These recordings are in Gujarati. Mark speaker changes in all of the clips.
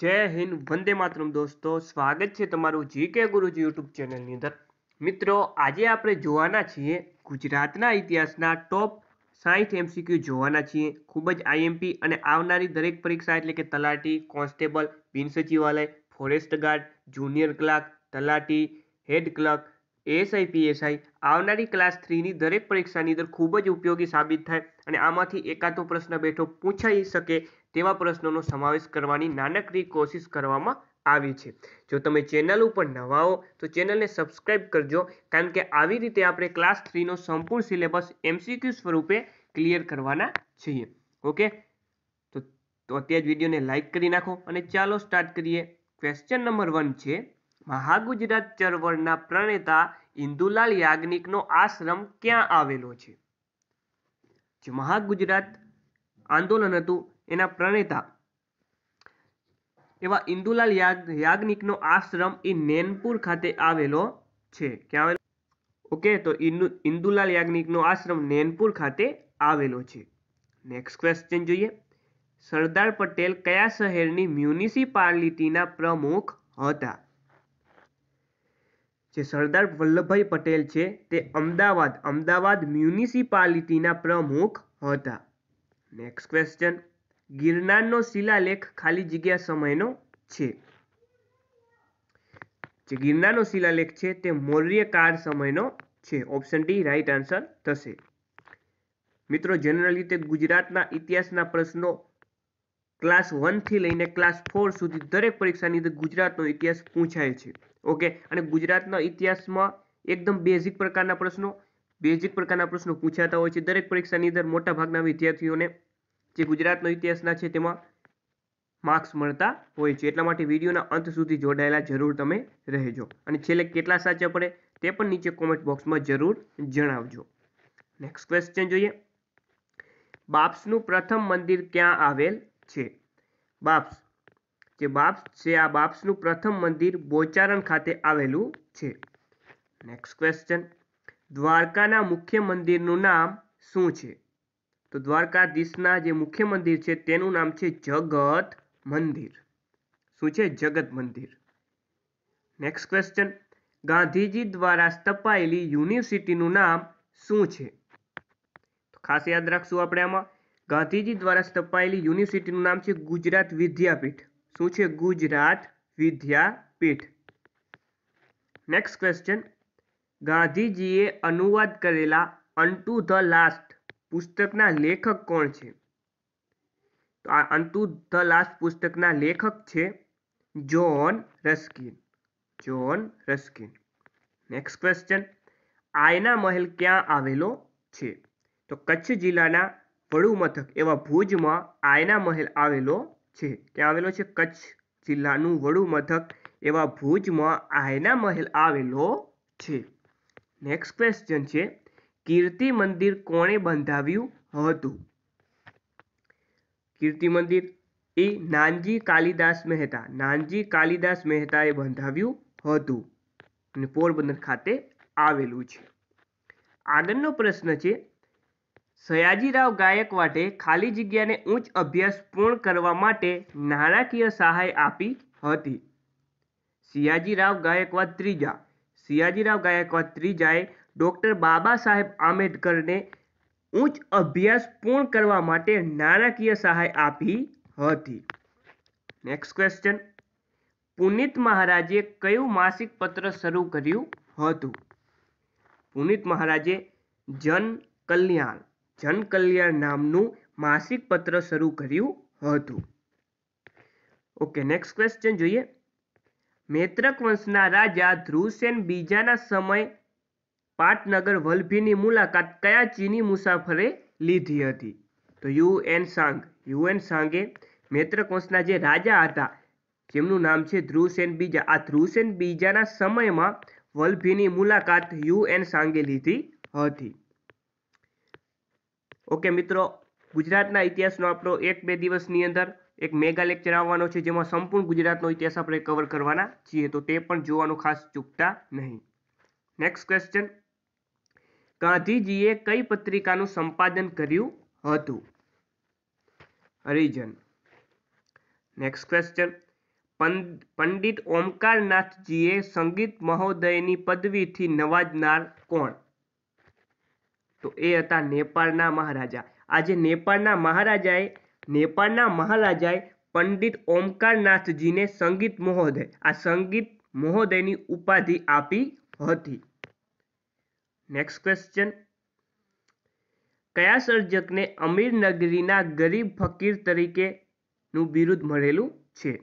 Speaker 1: જય હિન્દ વંદે માતરમ દોસ્તો સ્વાગત છે તમારું જી કે ગુરુજી યુટ્યુબ ચેનલની અંદર મિત્રો આજે આપણે જોવાના છીએ ગુજરાતના ઇતિહાસના ટોપ સાહીઠ એમસીક્યુ જોવાના છીએ ખૂબ જ આઈએમપી અને આવનારી દરેક પરીક્ષા એટલે કે તલાટી કોન્સ્ટેબલ બિન સચિવાલય forest guard junior clerk Talati head clerk ASI PSI આવનારી ક્લાસ થ્રીની દરેક પરીક્ષાની અંદર ખૂબ જ ઉપયોગી સાબિત થાય અને આમાંથી એકાદો પ્રશ્ન બેઠો પૂછાઈ શકે તેવા પ્રશ્નોનો સમાવેશ કરવાની નાનકડી કોશિશ કરવામાં આવી છે જો તમે ચેનલ ઉપર નવા હો તો ચેનલને સબસ્ક્રાઇબ કરજો કારણ કે આવી રીતે આપણે ક્લાસ થ્રીનો સંપૂર્ણ સિલેબસ એમસીક્યુ સ્વરૂપે ક્લિયર કરવાના છીએ ઓકે તો અત્યારે જ વિડીયોને લાઇક કરી નાખો અને ચાલો સ્ટાર્ટ કરીએ ક્વેશ્ચન નંબર વન છે મહાગુજરાત ચળવળના પ્રણેતા ઇન્દુલાલ યાજ્ઞિકનો આશ્રમ ક્યાં આવેલો છે જે મહાગુજરાત આંદોલન હતું એના પ્રણેતા એવા ઇન્દુલાલ યાજ્ઞિકનો આશ્રમ એ નેનપુર ખાતે આવેલો છે ક્યાં આવેલો ઓકે તો ઇન્દુલાલ યાજ્ઞિકનો આશ્રમ નેનપુર ખાતે આવેલો છે નેક્સ્ટ ક્વેશ્ચન જોઈએ સરદાર પટેલ કયા શહેરની મ્યુનિસિપાલિટીના પ્રમુખ હતા જે સરદાર વલ્લભભાઈ પટેલ છે તે અમદાવાદ અમદાવાદ મ્યુનિસિપાલિટીના પ્રમુખ હતા નેક્સ્ટ ક્વેશ્ચન ગિરનારનો શિલાલેખ ખાલી જગ્યા સમયનો છે જે ગિરનારનો શિલાલેખ છે તે મૌર્યકાળ સમયનો છે ઓપ્શન ડી રાઈટ આન્સર થશે મિત્રો જનરલ રીતે ગુજરાતના ઇતિહાસના પ્રશ્નો ક્લાસ વનથી લઈને ક્લાસ ફોર સુધી દરેક પરીક્ષાની અંદર ગુજરાતનો ઇતિહાસ પૂછાય છે ઓકે અને ગુજરાતના ઇતિહાસમાં એકદમ બેઝિક પ્રકારના પ્રશ્નો બેઝિક પ્રકારના પ્રશ્નો પૂછાતા હોય છે દરેક પરીક્ષાની અંદર મોટા ભાગના વિદ્યાર્થીઓને જે ગુજરાતનો ઇતિહાસના છે તેમાં માર્ક્સ મળતા હોય છે એટલા માટે વિડીયોના અંત સુધી જોડાયેલા જરૂર તમે રહેજો અને છેલ્લે કેટલા સાચા પડે તે પણ નીચે કોમેન્ટ બોક્સમાં જરૂર જણાવજો નેક્સ્ટ ક્વેશ્ચન જોઈએ બાપ્સનું પ્રથમ મંદિર ક્યાં આવેલ છે બાપ્સ જે બાપ્સ છે આ બાપ્સનું પ્રથમ મંદિર બોચારણ ખાતે આવેલું છે નેક્સ્ટ ક્વેશ્ચન દ્વારકાના મુખ્ય મંદિરનું નામ શું છે તો દ્વારકાધીશના જે મુખ્ય મંદિર છે તેનું નામ છે જગત મંદિર શું છે જગત મંદિર નેક્સ્ટ ક્વેશ્ચન ગાંધીજી દ્વારા સ્થપાયેલી યુનિવર્સિટીનું નામ શું છે ખાસ યાદ રાખશું આપણે આમાં ગાંધીજી દ્વારા સ્થપાયેલી યુનિવર્સિટીનું નામ છે ગુજરાત વિદ્યાપીઠ શું છે ગુજરાત વિદ્યાપીઠ નેક્સ્ટ ક્વેશ્ચન ગાંધીજીએ અનુવાદ કરેલા અંટુ ધ લાસ્ટ પુસ્તકના લેખક કોણ છે તો આ અંટુ ધ લાસ્ટ પુસ્તકના લેખક છે John Ruskin John Ruskin next question Aaina Mahal ક્યાં આવેલો છે તો કચ્છ જિલ્લાના વડુ મથક એવા ભુજમાં આયના મહેલ આવેલો છે ત્યાં આવેલો છે કચ્છ જિલ્લાનું વડુ મથક એવા ભુજમાં આયના મહેલ આવેલો છે નેક્સ્ટ ક્વેશ્ચન છે કીર્તિ મંદિર કોણે બંધાવ્યું હતું કીર્તિ મંદિર એ નાનજી કાલિદાસ મહેતા નાનજી કાલિદાસ મહેતાએ બંધાવ્યું હતું અને પોરબંદર ખાતે આવેલું છે આગળનો પ્રશ્ન છે સયાજીરાવ ગાયકવાડે ખાલી જગ્યાને ઉચ્ચ અભ્યાસ પૂર્ણ કરવા માટે નાણાકીય સહાય આપી હતી સિયાજીરાવ ગાયકવાડ ત્રીજા સિયાજીરાવ ગાયકવાડ ત્રીજાએ ડૉક્ટર બાબા સાહેબ આંબેડકરને ઉચ્ચ અભ્યાસ પૂર્ણ કરવા માટે નાણાકીય સહાય આપી હતી નેક્સ્ટ ક્વેશ્ચન પુનિત મહારાજે કયું માસિક પત્ર શરૂ કર્યું હતું પુનિત મહારાજે જન કલ્યાણ જનકલ્યાણ નામનું માસિક પત્ર શરૂ કર્યું હતું ઓકે નેક્સ્ટ ક્વેશ્ચન જોઈએ મૈત્રક વંશના રાજા ધ્રુવસેન બીજાના સમય પાટનગર વલભીની મુલાકાત કયા ચીની મુસાફરે લીધી હતી તો Hiuen Tsang Hiuen સાંગે મૈત્રક વંશના જે રાજા હતા જેમનું નામ છે ધ્રુવસેન બીજા આ ધ્રુવસેન બીજાના સમયમાં વલભીની મુલાકાત યુ એન સાંગે લીધી હતી ઓકે મિત્રો ગુજરાતના ઇતિહાસનો આપણો એક બે દિવસની અંદર એક મેગા લેક્ચર આવવાનો છે જેમાં સંપૂર્ણ ગુજરાતનો ઇતિહાસ આપણે કવર કરવાના છીએ તો તે પણ જોવાનું ખાસ ચૂકતા નહીં નેક્સ્ટ ક્વેશ્ચન ગાંધીજીએ કઈ પત્રિકાનું સંપાદન કર્યું હતું હરિજન નેક્સ્ટ ક્વેશ્ચન પંડિત ઓમકારનાથજીએ સંગીત મહોદયની પદવીથી નવાજનાર કોણ તો એ હતા નેપાળના મહારાજા આજે નેપાળના મહારાજાએ નેપાળના મહારાજાએ પંડિત ઓમકારનાથજીને સંગીત મહોદય આ સંગીત મહોદયની ઉપાધિ આપી હતી નેક્સ્ટ ક્વેશ્ચન કયા સર્જકને અમીર નગરીના ગરીબ ફકીર તરીકેનું બિરુદ મળેલું છે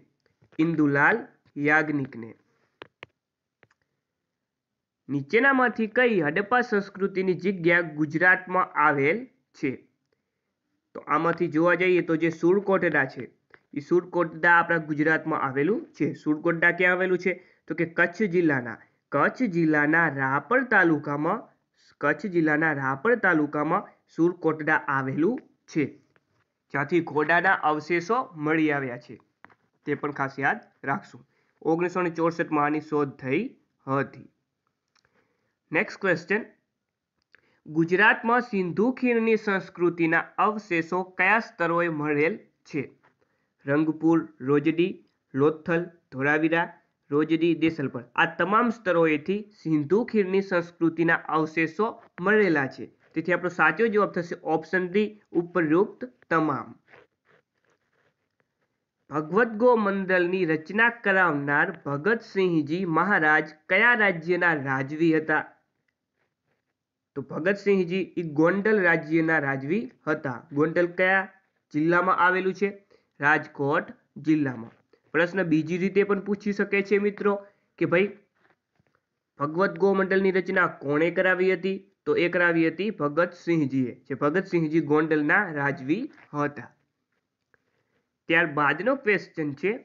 Speaker 1: ઇન્દુલાલ યાજ્ઞિકને નીચેનામાંથી કઈ હડપ્પા સંસ્કૃતિની જગ્યા ગુજરાતમાં આવેલ છે તો આમાંથી જોવા જઈએ તો જે સુરકોટડા છે એ સુરકોટડા આપણા ગુજરાતમાં આવેલું છે સુરકોટડા ક્યાં આવેલું છે તો કે કચ્છ જિલ્લાના કચ્છ જિલ્લાના રાપર તાલુકામાં કચ્છ જિલ્લાના રાપર તાલુકામાં સુરકોટડા આવેલું છે જ્યાંથી ઘોડાના અવશેષો મળી આવ્યા છે તે પણ ખાસ યાદ રાખશું ઓગણીસો ને ચોસઠમાં આની શોધ થઈ હતી નેક્સ્ટ ક્વેશ્ચન ગુજરાતમાં સિંધુ ખીણની સંસ્કૃતિના અવશેષો કયા સ્તરોએ મળેલ છે રંગપુર રોજડી લોથલ ધોળાવીરા રોજડી દેસલપર આ તમામ સ્તરોએથી સિંધુ ખીણની સંસ્કૃતિના અવશેષો મળેલા છે તેથી આપણો સાચો જવાબ થશે ઓપ્શન ડી ઉપરોક્ત તમામ ભગવદ ગો મંડળની રચના કરાવનાર ભગતસિંહજી મહારાજ કયા રાજ્યના રાજવી હતા તો ભગતસિંહજી એ ગોંડલ રાજ્યના રાજવી હતા ગોંડલ કયા જિલ્લામાં આવેલું છે રાજકોટ જિલ્લામાં પ્રશ્ન બીજી રીતે પણ પૂછી શકે છે મિત્રો કે ભાઈ ભગવત ગોમંડલની રચના કોણે કરાવી હતી તો એ કરાવી હતી ભગતસિંહજીએ જે ભગતસિંહજી ગોંડલના રાજવી હતા ત્યારબાદનો ક્વેશ્ચન છે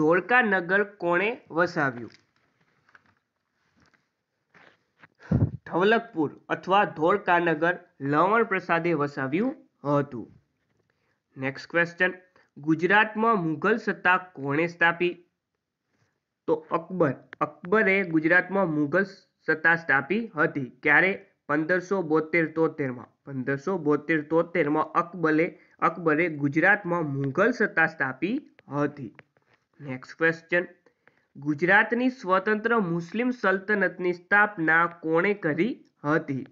Speaker 1: ધોળકા નગર કોણે વસાવ્યું ધવલકપુર અથવા ધોળકાનગર લવણ પ્રસાદે વસાવ્યું હતું નેક્સ્ટ ક્વેશ્ચન ગુજરાતમાં મુઘલ સત્તા કોણે સ્થાપી તો અકબર અકબરે ગુજરાતમાં મુઘલ સત્તા સ્થાપી હતી ક્યારે પંદરસો બોતેર તોતેરમાં પંદરસો બોતેર તોતેરમાં અકબરે અકબરે ગુજરાતમાં મુઘલ સત્તા સ્થાપી હતી નેક્સ્ટ ક્વેશ્ચન ગુજરાતની સ્વતંત્ર મુસ્લિમ સલ્તનતની સ્થાપના કોણે કરી હતી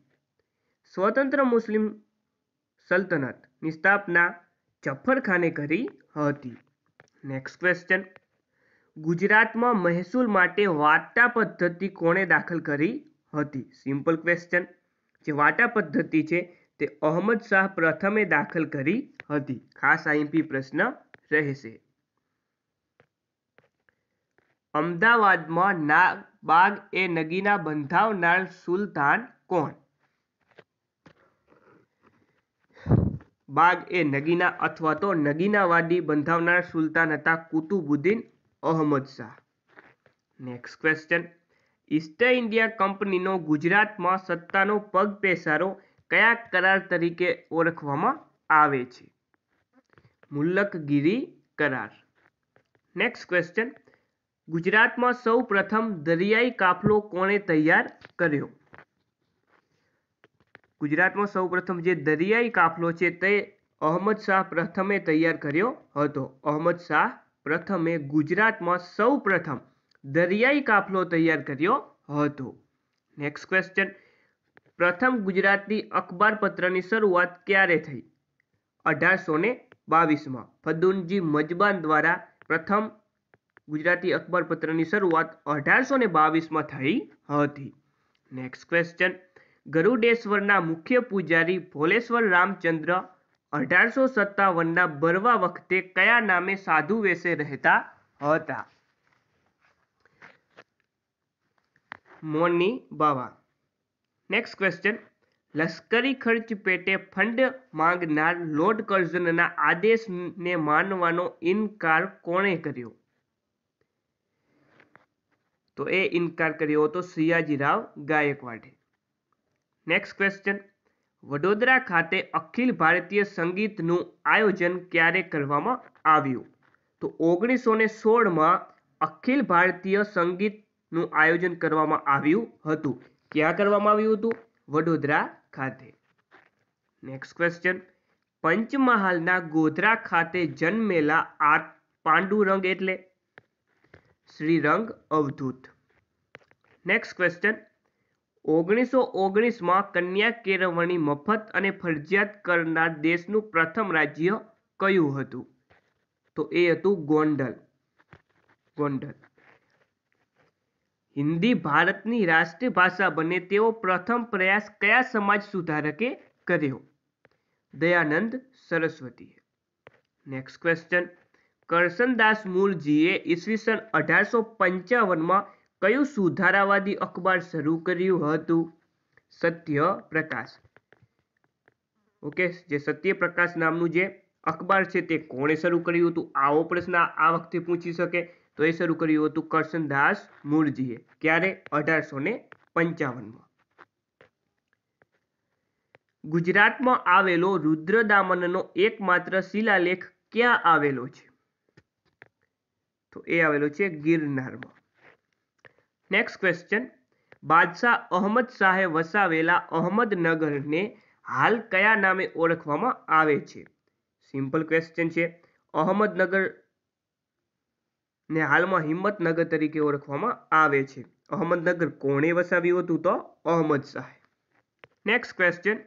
Speaker 1: સ્વતંત્ર મુસ્લિમ સલ્તનતની સ્થાપના જફરખાને કરી હતી નેક્સ્ટ ક્વેશ્ચન ગુજરાતમાં મહેસૂલ માટે વાટા પદ્ધતિ કોણે દાખલ કરી હતી સિમ્પલ ક્વેશ્ચન જે વાટા પદ્ધતિ છે તે અહમદ શાહ પ્રથમે દાખલ કરી હતી ખાસ આઈએમપી પ્રશ્ન રહેશે અમદાવાદમાં નાબાગ એ નગીના બંધાવનાર સુલતાન કોણ બાગ એ નગીના અથવા તો નગીનાવાદી બંધાવનાર સુલતાન હતા Qutbuddin Ahmad Shah next question East India કંપનીનો ગુજરાતમાં સત્તાનો પગ પેસારો કયા કરાર તરીકે ઓળખવામાં આવે છે મુલકગીરી કરાર નેક્સ્ટ ક્વેશ્ચન ગુજરાતમાં સૌ પ્રથમ દરિયાઈ કાફલો કોણે તૈયાર કર્યો ગુજરાતમાં સૌ પ્રથમ જે દરિયાઈ કાફલો છે તે અહમદ શાહ પ્રથમે તૈયાર કર્યો હતો અહમદ શાહ પ્રથમે ગુજરાતમાં સૌ પ્રથમ દરિયાઈ કાફલો તૈયાર કર્યો હતો નેક્સ્ટ ક્વેશ્ચન પ્રથમ ગુજરાતની અખબારપત્રની શરૂઆત ક્યારે થઈ અઢારસો ને બાવીસમાં ફદુનજી મજબાન દ્વારા પ્રથમ ગુજરાતી અખબારપત્રની શરૂઆત અઢારસો ને બાવીસમાં થઈ હતી નેક્સ્ટ ક્વેશ્ચન ગરુડેશ્વરના મુખ્ય પૂજારી ભોલેશ્વર રામચંદ્ર અઢારસો સત્તાવનના ભરવા વખતે કયા નામે સાધુ વેશે રહેતા હતા મોની બાવા નેક્સ્ટ ક્વેશ્ચન લશ્કરી ખર્ચ પેટે ફંડ માંગનાર લોર્ડ કર્ઝનના આદેશને માનવાનો ઇનકાર કોણે કર્યો તો એ ઇનકાર કર્યો હતો સયાજીરાવ ગાયકવાડે નેક્સ્ટ ક્વેશ્ચન વડોદરા ખાતે અખિલ ભારતીય સંગીતનું આયોજન ક્યારે કરવામાં આવ્યું તો ઓગણીસો ને સોળમાં અખિલ ભારતીય સંગીતનું આયોજન કરવામાં આવ્યું હતું ક્યાં કરવામાં આવ્યું હતું વડોદરા ખાતે નેક્સ્ટ ક્વેશ્ચન પંચમહાલના ગોધરા ખાતે જન્મેલા આ પાંડુરંગ એટલે શ્રીરંગ અવધૂત નેક્સ્ટ ક્વેશ્ચન ઓગણીસો ઓગણીસમાં કન્યા કેળવણી મફત અને ફરજિયાત કરનાર દેશનું પ્રથમ રાજ્ય કયું હતું તો એ હતું ગોંડલ ગોંડલ હિન્દી ભારતની રાષ્ટ્રીય ભાષા બને તેવો પ્રથમ પ્રયાસ કયા સમાજ સુધારકે કર્યો દયાનંદ સરસ્વતી નેક્સ્ટ ક્વેશ્ચન કરશનદાસ મૂળજીએ ઈસવીસન અઢારસો પંચાવનમાં કયું સુધારાવાદી અખબાર શરૂ કર્યું હતું સત્ય પ્રકાશ ઓકે જે સત્ય પ્રકાશ નામનું જે અખબાર છે તે કોણે શરૂ કર્યું હતું આવો પ્રશ્ન આ વખતે પૂછી શકે તો એ શરૂ કર્યું હતું કરશનદાસ મૂળજીએ ક્યારે અઢારસો ને પંચાવનમાં ગુજરાતમાં આવેલો રુદ્રદામનનો એકમાત્ર શિલાલેખ ક્યાં આવેલો છે તો એ આવેલું છે ગિરનારમાં નેક્સ્ટ ક્વેશ્ચન બાદશાહ અહમદ શાહે વસાવેલા અહમદનગરને હાલ કયા નામે ઓળખવામાં આવે છે સિમ્પલ ક્વેશ્ચન છે અહમદનગર ને હાલમાં હિંમતનગર તરીકે ઓળખવામાં આવે છે અહમદનગર કોણે વસાવ્યું હતું તો અહમદ શાહે નેક્સ્ટ ક્વેશ્ચન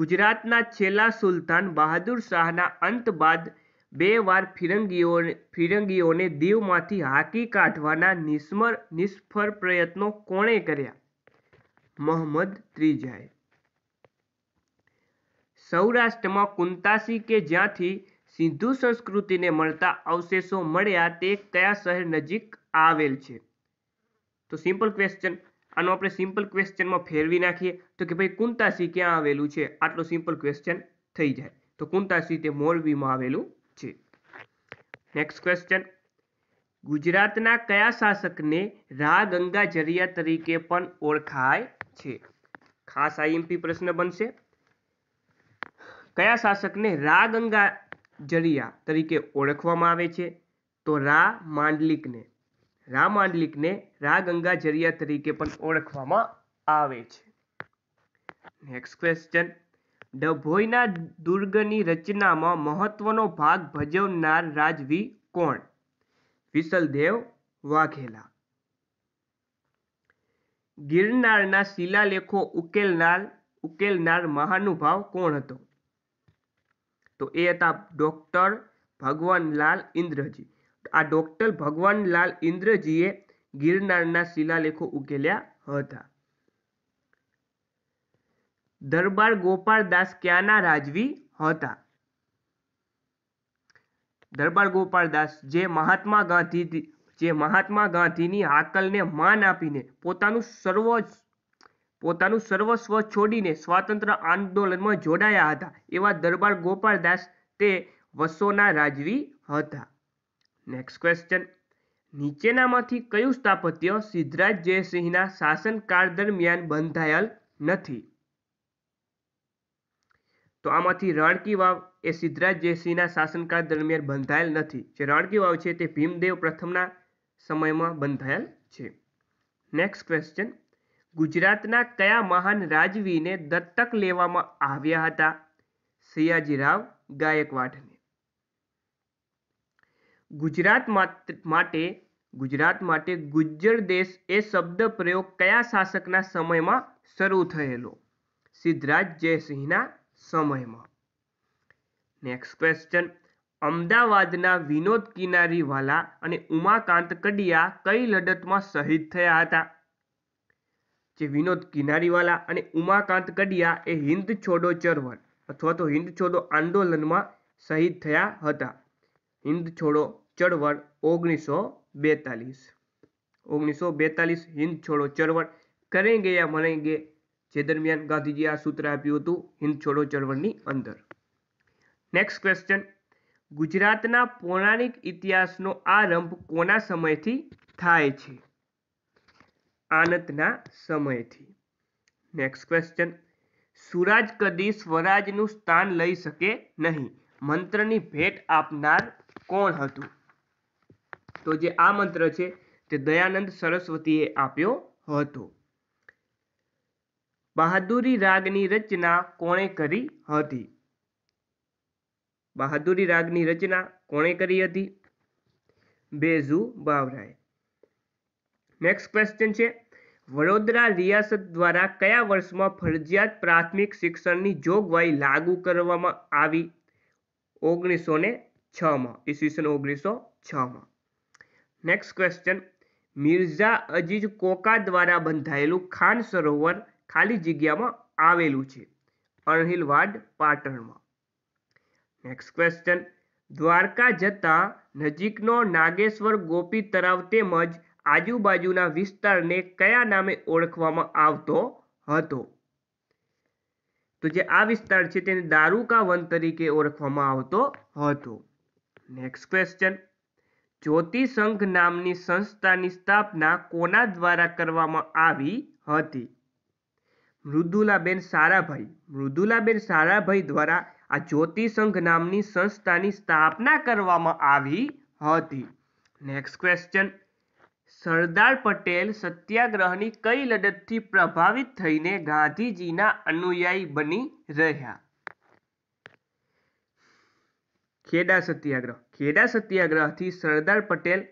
Speaker 1: ગુજરાતના છેલ્લા સુલતાન બહાદુર શાહના અંત બાદ બે વાર ફિરંગીઓને ફિરંગીઓને દીવમાંથી હાંકી કાઢવાના નિસ્મર નિષ્ફળ પ્રયત્નો કોણે કર્યા મોહમ્મદ ત્રીજાએ સૌરાષ્ટ્રમાં કુંતાસી કે જ્યાંથી સિંધુ સંસ્કૃતિને મળતા અવશેષો મળ્યા તે કયા શહેર નજીક આવેલ છે તો સિમ્પલ ક્વેશ્ચન આનો આપણે સિમ્પલ ક્વેશ્ચનમાં ફેરવી નાખીએ તો કે ભાઈ કુંતાસી ક્યાં આવેલું છે આટલો સિમ્પલ ક્વેશ્ચન થઈ જાય તો કુંતાસી તે મોરબીમાં આવેલું નેક્સ્ટ ક્વેશ્ચન ગુજરાતના કયા શાસકને રા ગંગા જરિયા તરીકે પણ ઓળખાય છે ખાસ આઈએમપી પ્રશ્ન બનશે કયા શાસકને રા ગંગા જરિયા તરીકે ઓળખવામાં આવે છે તો રા માંડલિકને રા માંડલિકને રા ગંગા જરિયા તરીકે પણ ઓળખવામાં આવે છે નેક્સ્ટ ક્વેશ્ચન ડભોઇના દુર્ગની રચનામાં મહત્વનો ભાગ ભજવનાર રાજવી કોણ વિસલદેવ વાઘેલા ગિરનારના શિલાલેખો ઉકેલનાર ઉકેલનાર મહાનુભાવ કોણ હતો તો એ હતા ડૉક્ટર ભગવાનલાલ ઇન્દ્રજી આ ડૉક્ટર ભગવાનલાલ ઇન્દ્રજીએ ગિરનારના શિલાલેખો ઉકેલ્યા હતા દરબાર ગોપાળદાસ ક્યાંના રાજવી હતા દરબાર ગોપાળદાસ જે મહાત્મા ગાંધી જે મહાત્મા ગાંધીની હાકલને માન આપીને પોતાનું સર્વ પોતાનું સર્વસ્વ છોડીને સ્વાતંત્ર્ય આંદોલનમાં જોડાયા હતા એવા દરબાર ગોપાળદાસ તે વસોના રાજવી હતા નેક્સ્ટ ક્વેશ્ચન નીચેનામાંથી કયું સ્થાપત્ય સિદ્ધરાજ જયસિંહના શાસનકાળ દરમિયાન બંધાયેલ નથી તો આમાંથી રાણકી વાવ એ સિદ્ધરાજ જયસિંહના શાસનકાળ દરમિયાન બંધાયેલ નથી જે રાણકી વાવ છે તે ભીમદેવ પ્રથમના સમયમાં બંધાયેલ છે નેક્સ્ટ ક્વેશ્ચન ગુજરાતના કયા મહાન રાજવીને દત્તક લેવામાં આવ્યા હતા સયાજીરાવ ગાયકવાડને ગુજરાત માટે ગુજરાત માટે ગુજ્જર દેશ એ શબ્દ પ્રયોગ કયા શાસકના સમયમાં શરૂ થયેલો સિદ્ધરાજ જયસિંહના સમયમાં નેક્સ્ટ ક્વેશ્ચન અમદાવાદના વિનોદ કિનારીવાલા અને ઉમાકાંત કડિયા કઈ લડતમાં શહીદ થયા હતા જે વિનોદ કિનારીવાલા અને ઉમાકાંત કડિયા એ હિન્દ છોડો ચળવળ અથવા તો હિન્દ છોડો આંદોલનમાં શહીદ થયા હતા હિન્દ છોડો ચળવળ ઓગણીસો બેતાલીસ ઓગણીસો બેતાલીસ હિન્દ છોડો ચળવળ કરેંગે યા મરેંગે જે દરમિયાન ગાંધીજીએ આ સૂત્ર આપ્યું હતું હિન્દ છોડો ચળવળની અંદર નેક્સ્ટ ક્વેશ્ચન ગુજરાતના પૌરાણિક ઇતિહાસનો આરંભ કોના સમયથી થાય છે આનંદના સમયથી નેક્સ્ટ ક્વેશ્ચન સુરાજ કદી સ્વરાજનું સ્થાન લઈ શકે નહીં મંત્રની ભેટ આપનાર કોણ હતું તો જે આ મંત્ર છે તે દયાનંદ સરસ્વતીએ આપ્યો હતો બહાદુરી રાગની રચના કોણે કરી હતી બહાદુરી રાગની રચના કોણે કરી હતી બેઝુ બાવરાએ નેક્સ્ટ ક્વેશ્ચન છે વડોદરા રિયાસત દ્વારા કયા વર્ષમાં ફરજિયાત પ્રાથમિક શિક્ષણની જોગવાઈ લાગુ કરવામાં આવી ઓગણીસો ને છમાં ઈસવીસન ઓગણીસો છમાં નેક્સ્ટ ક્વેશ્ચન મિર્ઝા અજીજ કોકા દ્વારા બંધાયેલું ખાન સરોવર ખાલી જગ્યામાં આવેલું છે અણહિલવાડ પાટણમાં નેક્સ્ટ ક્વેશ્ચન દ્વારકા જતા નજીકનો નાગેશ્વર ગોપી તરાવ તેમજ આજુબાજુના વિસ્તારને કયા નામે ઓળખવામાં આવતો હતો તો જે આ વિસ્તાર છે તેને દારૂકા વન તરીકે ઓળખવામાં આવતો હતો નેક્સ્ટ ક્વેશ્ચન જ્યોતિ નામની સંસ્થાની સ્થાપના કોના દ્વારા કરવામાં આવી હતી મૃદુલાબેન સારાભાઈ મૃદુલાબેન સારાભાઈ દ્વારા આ જ્યોતિ નામની સંસ્થાની સ્થાપના કરવામાં આવી હતી નેક્સ્ટ ક્વેશ્ચન સરદાર પટેલ સત્યાગ્રહની કઈ લડતથી પ્રભાવિત થઈને ગાંધીજીના અનુયાયી બની રહ્યા ખેડા સત્યાગ્રહ ખેડા સત્યાગ્રહથી સરદાર પટેલ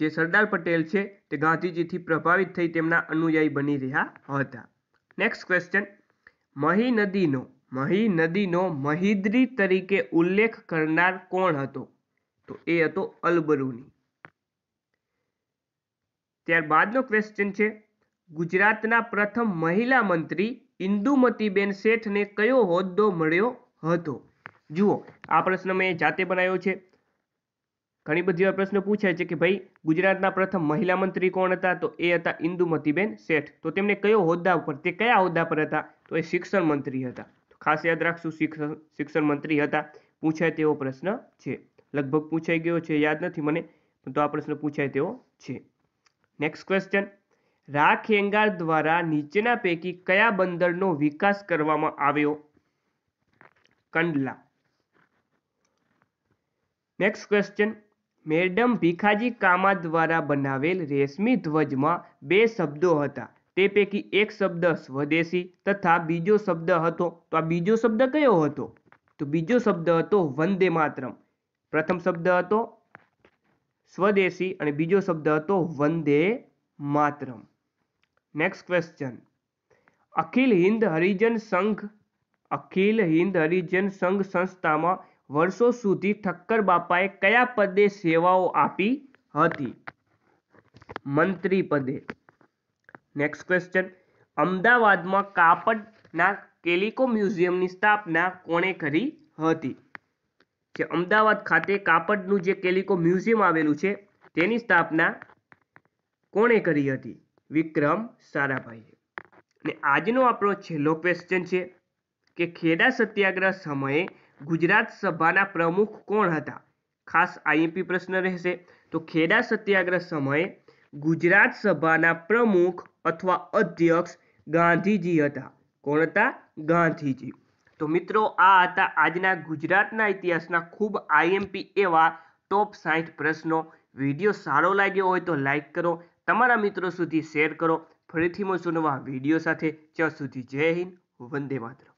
Speaker 1: જે સરદાર પટેલ છે તે ગાંધીજીથી પ્રભાવિત થઈ તેમના અનુયાયી બની રહ્યા હતા નેક્સ્ટ ક્વેશ્ચન મહી નદીનો મહી નદીનો મહિદ્રી તરીકે ઉલ્લેખ કરનાર કોણ હતો તો એ હતો અલબરુની ત્યારબાદનો ક્વેશ્ચન છે ગુજરાતના પ્રથમ મહિલા મંત્રી ઇન્દુમતીબેન શેઠને કયો હોદ્દો મળ્યો હતો જુઓ આ પ્રશ્ન મેં જાતે બનાવ્યો છે ઘણી બધી એવા પ્રશ્ન પૂછાય છે કે ભાઈ ગુજરાતના પ્રથમ મહિલા મંત્રી કોણ હતા તો એ હતા ઇન્દુમતીબેન શેઠ તો તેમને કયો હોદ્દા ઉપર તે કયા હોદ્દા પર હતા તો એ શિક્ષણ મંત્રી હતા ખાસ યાદ રાખશું શિક્ષણ શિક્ષણ મંત્રી હતા પૂછાય તેવો પ્રશ્ન છે લગભગ પૂછાઈ ગયો છે યાદ નથી મને તો આ પ્રશ્ન પૂછાય તેવો છે નેક્સ્ટ ક્વેશ્ચન રાખેંગાર દ્વારા નીચેના પૈકી કયા બંદરનો વિકાસ કરવામાં આવ્યો Kandla next question madam Bhikaji Cama દ્વારા બનાવેલ રેશમી ધ્વજમાં બે શબ્દો હતા તે પૈકી એક શબ્દ સ્વદેશી તથા બીજો શબ્દ હતો તો આ બીજો શબ્દ કયો હતો તો બીજો શબ્દ હતો વંદે માતરમ પ્રથમ શબ્દ હતો સ્વદેશી અને બીજો શબ્દ હતો વંદે માતરમ નેક્સ્ટ ક્વેશ્ચન અખિલ હિન્દ હરિજન સંઘ અખિલ હિન્દ હરિજન સંઘ સંસ્થામાં વર્ષો સુધી ઠક્કર બાપાએ કયા પદે સેવાઓ આપી હતી મંત્રી પદે નેક્સ્ટ ક્વેશ્ચન અમદાવાદમાં કાપડના કેલિકો મ્યુઝિયમની સ્થાપના કોણે કરી હતી જે અમદાવાદ ખાતે કાપડનું જે કેલિકો મ્યુઝિયમ આવેલું છે તેની સ્થાપના કોણે કરી હતી વિક્રમ સારાભાઈએ ને આજનો આપણો છેલ્લો ક્વેશ્ચન છે કે ખેડા સત્યાગ્રહ સમયે ગુજરાત સભાના પ્રમુખ કોણ હતા ખાસ આઈએમપી પ્રશ્ન રહેશે તો ખેડા સત્યાગ્રહ સમયે ગુજરાત સભાના પ્રમુખ અથવા અધ્યક્ષ ગાંધીજી હતા કોણ હતા ગાંધીજી તો મિત્રો આ હતા આજના ગુજરાતના ઇતિહાસના ખૂબ આઈએમપી એવા ટોપ સાઠ પ્રશ્નો વિડીયો સારો લાગ્યો હોય તો લાઈક કરો તમારા મિત્રો સુધી શેર કરો ફરીથી મળશું નવા વિડીયો સાથે ત્યાં સુધી જય હિન્દ વંદે માત્ર